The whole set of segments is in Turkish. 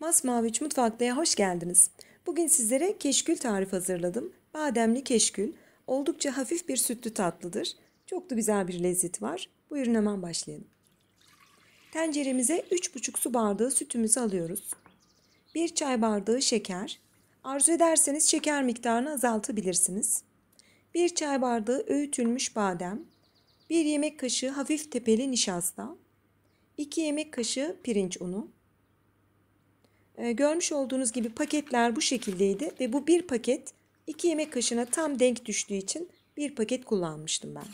Masmavi 3 Mutfaklı'ya hoş geldiniz. Bugün sizlere keşkül tarif hazırladım. Bademli keşkül. Oldukça hafif bir sütlü tatlıdır. Çok da güzel bir lezzet var. Buyurun hemen başlayalım. Tenceremize 3,5 su bardağı sütümüzü alıyoruz. 1 çay bardağı şeker. Arzu ederseniz şeker miktarını azaltabilirsiniz. 1 çay bardağı öğütülmüş badem. 1 yemek kaşığı hafif tepeli nişasta. 2 yemek kaşığı pirinç unu. Ee, görmüş olduğunuz gibi paketler bu şekildeydi ve bu bir paket iki yemek kaşığına tam denk düştüğü için bir paket kullanmıştım ben.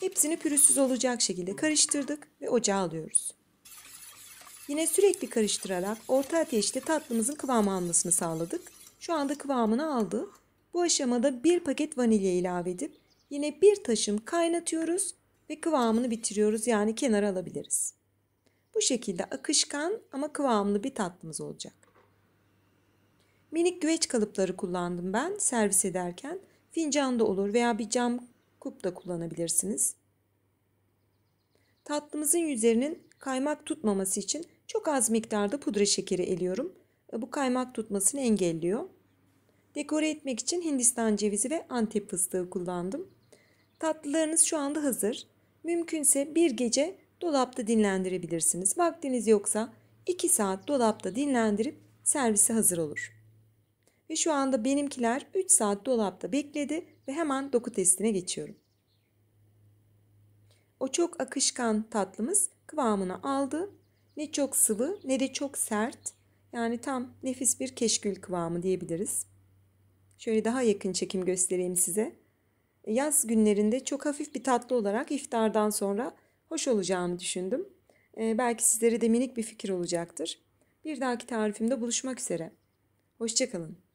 Hepsini pürüzsüz olacak şekilde karıştırdık ve ocağa alıyoruz. Yine sürekli karıştırarak orta ateşte tatlımızın kıvam almasını sağladık. Şu anda kıvamını aldı. Bu aşamada bir paket vanilya ilave edip yine bir taşım kaynatıyoruz ve kıvamını bitiriyoruz yani kenara alabiliriz. Bu şekilde akışkan ama kıvamlı bir tatlımız olacak. Minik güveç kalıpları kullandım ben servis ederken. fincanda olur veya bir cam kup da kullanabilirsiniz. Tatlımızın yüzeyinin kaymak tutmaması için çok az miktarda pudra şekeri eliyorum. Bu kaymak tutmasını engelliyor. Dekore etmek için Hindistan cevizi ve Antep fıstığı kullandım. Tatlılarınız şu anda hazır. Mümkünse bir gece dolapta dinlendirebilirsiniz. Vaktiniz yoksa 2 saat dolapta dinlendirip servise hazır olur. Ve şu anda benimkiler 3 saat dolapta bekledi ve hemen doku testine geçiyorum. O çok akışkan tatlımız kıvamını aldı. Ne çok sıvı ne de çok sert. Yani tam nefis bir keşkül kıvamı diyebiliriz. Şöyle daha yakın çekim göstereyim size. Yaz günlerinde çok hafif bir tatlı olarak iftardan sonra hoş olacağını düşündüm. E, belki sizlere de minik bir fikir olacaktır. Bir dahaki tarifimde buluşmak üzere. Hoşçakalın.